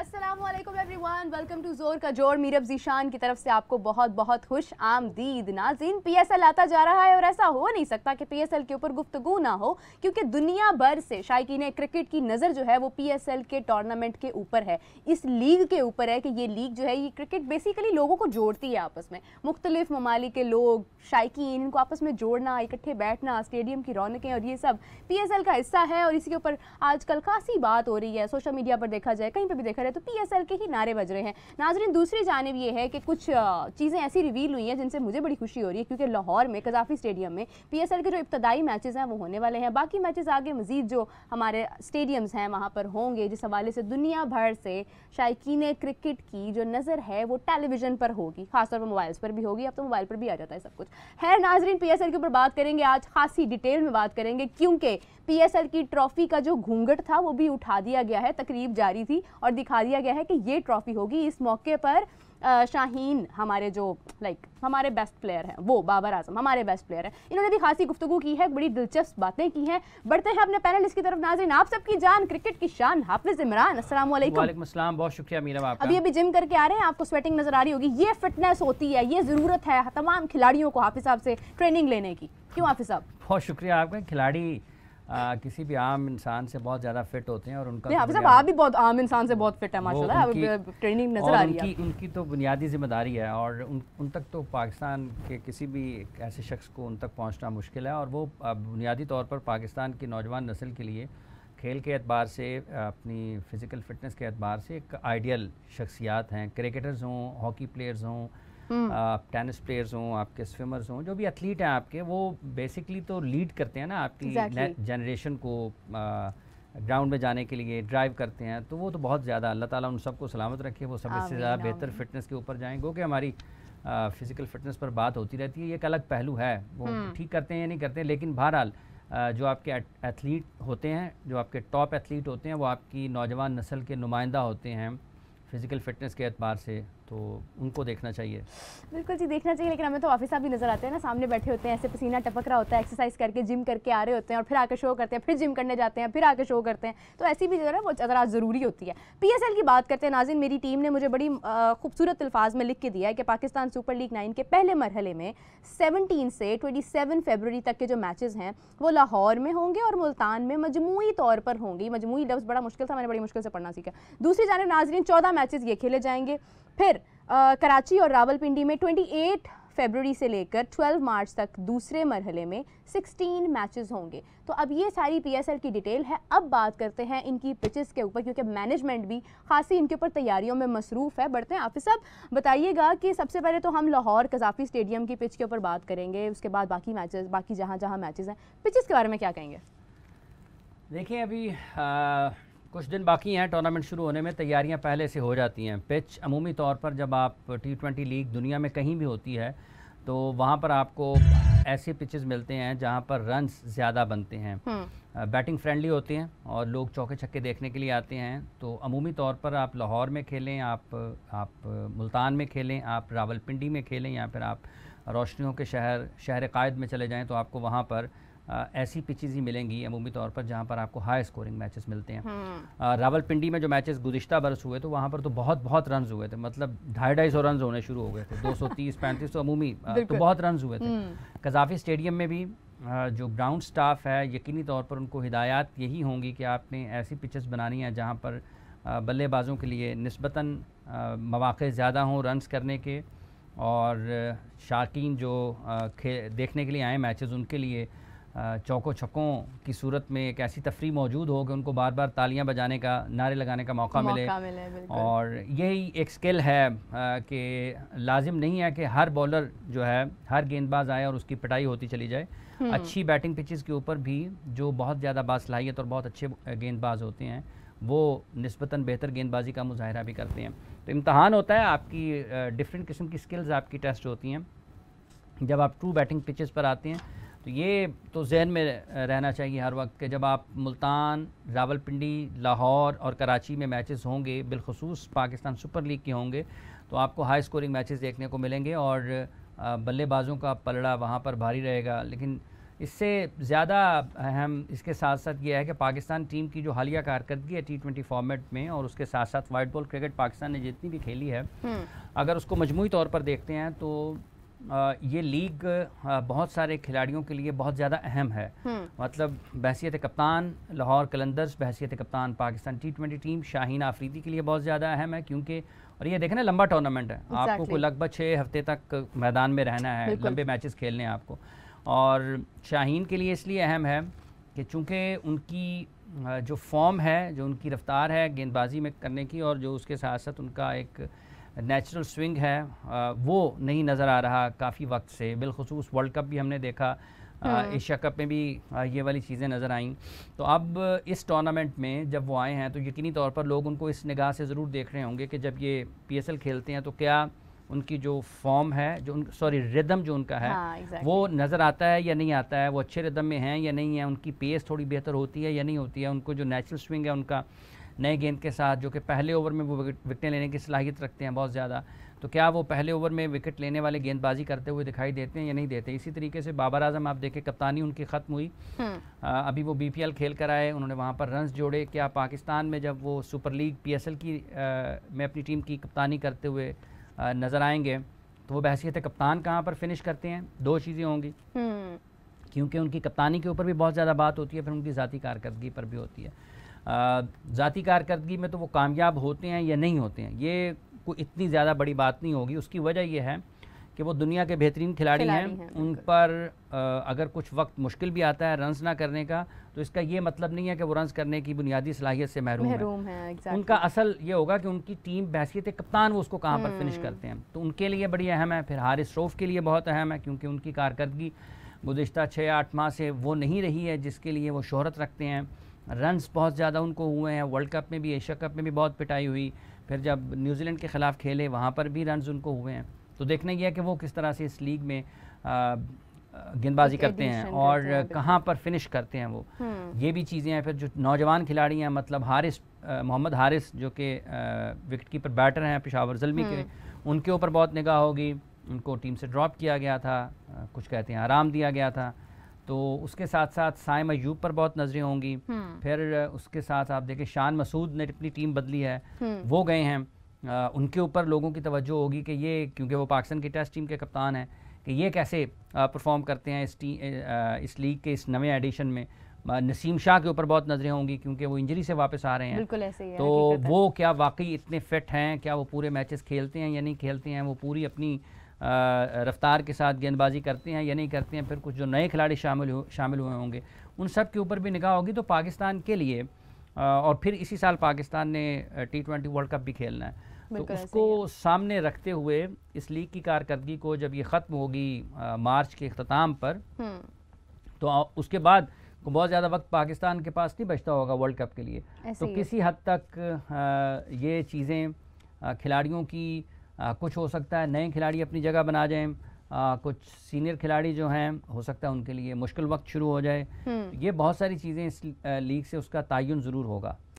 Aslam everyone welcome to जोर का जोर मीरब जीशान की तरफ से आपको बहुत बहुत खुश आमदीद नाजीन पी एस एल आता जा रहा है और ऐसा हो नहीं सकता कि पी एस एल के ऊपर गुफ्तु ना हो क्योंकि दुनिया भर से ने क्रिकेट की नज़र जो है वो पी एस एल के टूर्नामेंट के ऊपर है इस लीग के ऊपर है कि ये लीग जो है ये क्रिकेट बेसिकली लोगों को जोड़ती है आपस में मुख्तलिफ ममालिक के लोग शायक इनको आपस में जोड़ना इकट्ठे बैठना स्टेडियम की रौनकें और ये सब पी एस एल का हिस्सा है और इसी के ऊपर आजकल खासी बात हो रही है सोशल मीडिया पर देखा जाए कहीं पर भी देखा जाए है तो पी के ही नारे बज रहे हैं नाजरीन दूसरी जानब ये है कि कुछ चीज़ें ऐसी रिवील हुई हैं जिनसे मुझे बड़ी खुशी हो रही है क्योंकि लाहौर में कजाफी स्टेडियम में पी के जो इब्तदाई मैचेज़ हैं वो होने वाले हैं बाकी मैचेज़ आगे मजीद जो हमारे स्टेडियम्स हैं वहाँ पर होंगे जिस हवाले से दुनिया भर से शायकीन क्रिकेट की जो नज़र है वो टेलीविज़न पर होगी खासतौर पर मोबाइल्स पर भी होगी अब तो मोबाइल पर भी आ जाता है सब कुछ है नाजरीन पी के ऊपर बात करेंगे आज खासी डिटेल में बात करेंगे क्योंकि पी की ट्रॉफी का जो घूंघट था वो भी उठा दिया गया है तकरीब जारी थी और दिखा बता दिया गया है कि ये ट्रॉफी होगी इस मौके पर शाहीन हमारे जो लाइक हमारे बेस्ट प्लेयर हैं वो बाबर आजम हमारे बेस्ट प्लेयर हैं इन्होंने भी खासी गुफ्तु की है बड़ी दिलचस्प बातें की हैं बढ़ते हैं अपने पैनल इसकी तरफ नाजरीन आप सबकी जान क्रिकेट की शान हाफिज इमरान असलम बहुत शुक्रिया मीरा आपका अभी अभी जिम करके आ रहे हैं आपको स्वेटिंग नजर आ रही होगी ये फिटनेस होती है ये ज़रूरत है तमाम खिलाड़ियों को हाफिज साहब से ट्रेनिंग लेने की क्यों हाफिज साहब बहुत शुक्रिया आपका खिलाड़ी आ, किसी भी आम इंसान से बहुत ज्यादा फिट होते हैं और उनका तो आप आप भी बहुत आम इंसान से बहुत फिट है माशाल्लाह ट्रेनिंग नजर आ रही है उनकी, उनकी तो बुनियादी जिम्मेदारी है और उन, उन तक तो पाकिस्तान के किसी भी ऐसे शख्स को उन तक पहुंचना मुश्किल है और वो बुनियादी तौर पर पाकिस्तान की नौजवान नस्ल के लिए खेल के अतबार से अपनी फ़िज़िकल फ़िटनेस के अतबार से एक आइडियल शख्सियात हैं क्रिकेटर्स हों हॉकी प्लेयर्स हों हम्म। आप टेनिस प्लेयर्स हों आपके स्विमर्स हों जो भी एथलीट हैं आपके वो बेसिकली तो लीड करते हैं ना आपकी जनरेशन को ग्राउंड में जाने के लिए ड्राइव करते हैं तो वो तो बहुत ज़्यादा अल्लाह ताला उन सबको सलामत रखे वो सब इससे ज़्यादा बेहतर फिटनेस के ऊपर जाएँ क्योंकि हमारी फिज़िकल फिटनेस पर बात होती रहती है ये एक अलग पहलू है वो हम्म। ठीक करते हैं या नहीं करते हैं लेकिन बहरहाल जो आपके एथलीट होते हैं जो आपके टॉप एथलीट होते हैं वो आपकी नौजवान नस्ल के नुमाइंदा होते हैं फिज़िकल फिटनेस के अतबार से तो उनको देखना चाहिए बिल्कुल जी देखना चाहिए लेकिन हमें तो ऑफिस साहब भी नज़र आते हैं ना सामने बैठे होते हैं ऐसे पसीना टपक रहा होता है एक्सरसाइज करके जिम करके आ रहे होते हैं और फिर आकर शो करते हैं फिर जिम करने जाते हैं फिर आकर शो करते हैं तो ऐसी भी जरा वो जरा ज़रूरी होती है पी की बात करते हैं नाजिन मेरी टीम ने मुझे बड़ी खूबसूरत अल्फाज में लिख के दिया है कि पाकिस्तान सुपर लीग नाइन के पहले मरहले में सेवनटीन से ट्वेंटी सेवन तक के जो मैचेज़ हैं वो लाहौर में होंगे और मुल्तान में मजमू तौर पर होंगी मजमू लफ्ज़ बड़ा मुश्किल था मैंने बड़ी मुश्किल से पढ़ना सीखा दूसरी जानब नाजरीन चौदह मैचेज़ ये खेले जाएंगे फिर आ, कराची और रावलपिंडी में 28 फरवरी से लेकर 12 मार्च तक दूसरे मरहले में 16 मैचेस होंगे तो अब ये सारी पीएसएल की डिटेल है अब बात करते हैं इनकी पिचेस के ऊपर क्योंकि मैनेजमेंट भी खासी इनके ऊपर तैयारियों में मसरूफ़ है बढ़ते हैं आफिस साहब बताइएगा कि सबसे पहले तो हम लाहौर कजाफी स्टेडियम की पिच के ऊपर बात करेंगे उसके बाद बाकी मैच बाकी जहाँ जहाँ मैचेज़ हैं पिचेस के बारे में क्या कहेंगे देखिए अभी आ... कुछ दिन बाकी हैं टूर्नामेंट शुरू होने में तैयारियां पहले से हो जाती हैं पिच अमूमी तौर पर जब आप टी ट्वेंटी लीग दुनिया में कहीं भी होती है तो वहाँ पर आपको ऐसे पिचेस मिलते हैं जहाँ पर रन्स ज़्यादा बनते हैं बैटिंग हम्म। फ्रेंडली होते हैं और लोग चौके छक्के देखने के लिए आते हैं तो अमूमी तौर पर आप लाहौर में खेलें आप आप मुल्तान में खेलें आप रावलपिंडी में खेलें या फिर आप रोशनियों के शहर शहर कायद में चले जाएँ तो आपको वहाँ पर ऐसी पिचेज ही मिलेंगी अमूमी तौर पर जहाँ पर आपको हाई स्कोरिंग मैचेस मिलते हैं हम्म। रावलपिंडी में जो मैचेस गुजशत बरस हुए तो वहाँ पर तो बहुत बहुत रन हुए थे मतलब ढाई ढाई सौ रन होने शुरू हो गए थे दो सौ तीस पैंतीस तो अमूमी तो बहुत रन हुए थे हम्म। कजाफी स्टेडियम में भी जो ग्राउंड स्टाफ है यकीनी तौर पर उनको हिदायत यही होंगी कि आपने ऐसी पिचेस बनानी है जहाँ पर बल्लेबाजों के लिए नस्बता मौाक़े ज़्यादा हों रन करने के और शार्किन जो देखने के लिए आए मैचेस उनके लिए चौकों छक्कों की सूरत में एक ऐसी तफरी मौजूद हो कि उनको बार बार तालियां बजाने का नारे लगाने का मौका, मौका मिले, मिले और यही एक स्किल है कि लाजिम नहीं है कि हर बॉलर जो है हर गेंदबाज आए और उसकी पिटाई होती चली जाए हम्म। अच्छी बैटिंग पिचेस के ऊपर भी जो बहुत ज़्यादा बासलाहियत और बहुत अच्छे गेंदबाज होते हैं वो नस्बता बेहतर गेंदबाजी का मुजाहरा भी करते हैं तो इम्तहान होता है आपकी डिफरेंट किस्म की स्किल्स आपकी टेस्ट होती हैं जब आप ट्रू बैटिंग पिचेस पर आते हैं तो ये तो जहन में रहना चाहिए हर वक्त कि जब आप मुल्तान रावलपिंडी लाहौर और कराची में मैचेस होंगे बिलखसूस पाकिस्तान सुपर लीग के होंगे तो आपको हाई स्कोरिंग मैचेस देखने को मिलेंगे और बल्लेबाजों का पलड़ा वहाँ पर भारी रहेगा लेकिन इससे ज़्यादा अहम इसके साथ साथ ये है कि पाकिस्तान टीम की जो हालिया कारकर्दगी है टी ट्वेंटी फॉर्मेट में और उसके साथ साथ वाइट बॉल क्रिकेट पाकिस्तान ने जितनी भी खेली है हम्म। अगर उसको मजमू तौर पर देखते हैं तो ये लीग बहुत सारे खिलाड़ियों के लिए बहुत ज़्यादा अहम है हम्म। मतलब बहसीत कप्तान लाहौर कलंदर्स बहसीत कप्तान Pakistan T twenty team Shaheen Afridi के लिए बहुत ज़्यादा अहम है क्योंकि और ये देखें ना लंबा टूर्नामेंट है exactly. आपको लगभग छः हफ्ते तक मैदान में रहना है लंबे मैचेस खेलने हैं आपको और शाहीन के लिए इसलिए अहम है कि चूँकि उनकी जो फॉर्म है जो उनकी रफ्तार है गेंदबाजी में करने की और जो उसके साथ साथ उनका एक नेचुरल स्विंग है वो नहीं नज़र आ रहा काफ़ी वक्त से बिलखसूस वर्ल्ड कप भी हमने देखा हाँ। एशिया कप में भी ये वाली चीज़ें नज़र आईं तो अब इस टूर्नामेंट में जब वो आए हैं तो यकीनी तौर पर लोग उनको इस निगाह से ज़रूर देख रहे होंगे कि जब ये पीएसएल खेलते हैं तो क्या उनकी जो फॉर्म है जो उन सॉरी रिदम जो उनका है हाँ, exactly. वो नज़र आता है या नहीं आता है वो अच्छे रिदम में हैं या नहीं है उनकी पेस थोड़ी बेहतर होती है या नहीं होती है उनको जो नेचुरल स्विंग है उनका नए गेंद के साथ जो कि पहले ओवर में वो विकटें लेने की सलाहियत रखते हैं बहुत ज़्यादा तो क्या वो पहले ओवर में विकेट लेने वाले गेंदबाजी करते हुए दिखाई देते हैं या नहीं देते इसी तरीके से बाबर आजम आप देखें कप्तानी उनकी ख़त्म हुई हम्म। आ, अभी वो एल खेल कर आए उन्होंने वहाँ पर रन जोड़े क्या पाकिस्तान में जब वो सुपर लीग एल की आ, में अपनी टीम की कप्तानी करते हुए नज़र आएंगे तो वो बहसीत कप्तान कहाँ पर फिनिश करते हैं दो चीज़ें होंगी हम्म। क्योंकि उनकी कप्तानी के ऊपर भी बहुत ज़्यादा बात होती है फिर उनकी ज़ाती कारकर्दगी पर भी होती है ज़ाती कारकर्दगी में तो वो कामयाब होते हैं या नहीं होते हैं ये कोई इतनी ज़्यादा बड़ी बात नहीं होगी उसकी वजह यह है कि वो दुनिया के बेहतरीन खिलाड़ी हैं उन पर अगर कुछ वक्त मुश्किल भी आता है रन्स ना करने का तो इसका ये मतलब नहीं है कि वो रन्स करने की बुनियादी सलाहियत से महरूम, महरूम है, है उनका असल ये होगा कि उनकी टीम बहसीत कप्तान वो उसको कहाँ पर फिनिश हम्म। करते हैं तो उनके लिए बड़ी अहम है फिर हारिस श्रोफ़ के लिए बहुत अहम है क्योंकि उनकी कारकर्दगी गुजशत छः आठ माह से वो नहीं रही है जिसके लिए वो शहरत रखते हैं रन्स बहुत ज़्यादा उनको हुए हैं वर्ल्ड कप में भी एशिया कप में भी बहुत पिटाई हुई फिर जब न्यूजीलैंड के ख़िलाफ़ खेले वहाँ पर भी रन्स उनको हुए हैं तो देखना यह है कि वो किस तरह से इस लीग में गेंदबाजी करते हैं और कहाँ पर फिनिश करते हैं वो हम्म। ये भी चीज़ें हैं फिर जो नौजवान खिलाड़ी हैं मतलब हारिस मोहम्मद हारिस जो कि विकेट कीपर बैटर हैं पिशावर जलमी के हम्म। उनके ऊपर बहुत निगाह होगी उनको टीम से ड्रॉप किया गया था कुछ कहते हैं आराम दिया गया था तो उसके साथ साथ साइम अयूब पर बहुत नजरें होंगी हम्म। फिर उसके साथ आप देखें शान मसूद ने अपनी टीम बदली है हम्म। वो गए हैं आ, उनके ऊपर लोगों की तवज्जो होगी कि ये क्योंकि वो पाकिस्तान की टेस्ट टीम के कप्तान हैं कि ये कैसे परफॉर्म करते हैं इस टी इस लीग के इस नवे एडिशन में नसीम शाह के ऊपर बहुत नज़रें होंगी क्योंकि वो इंजरी से वापस आ रहे हैं बिल्कुल ऐसे ही है, तो वो क्या वाकई इतने फिट हैं क्या वो पूरे मैचेस खेलते हैं या नहीं खेलते हैं वो पूरी अपनी रफ्तार के साथ गेंदबाजी करते हैं या नहीं करते हैं फिर कुछ जो नए खिलाड़ी शामिल हो शामिल हुए होंगे उन सब के ऊपर भी निगाह होगी तो पाकिस्तान के लिए और फिर इसी साल पाकिस्तान ने टी ट्वेंटी वर्ल्ड कप भी खेलना है तो उसको सामने रखते हुए इस लीग की कारकर्दगी को जब ये ख़त्म होगी मार्च के अख्ताम पर हम्म। तो उसके बाद बहुत ज़्यादा वक्त पाकिस्तान के पास नहीं बचता होगा वर्ल्ड कप के लिए तो किसी हद तक ये चीज़ें खिलाड़ियों की आ, कुछ हो सकता है नए खिलाड़ी अपनी जगह बना जाएं आ, कुछ सीनियर खिलाड़ी जो हैं हो सकता है उनके लिए मुश्किल वक्त शुरू हो जाए हम्म। ये बहुत सारी चीज़ें इस लीग से उसका तयन ज़रूर होगा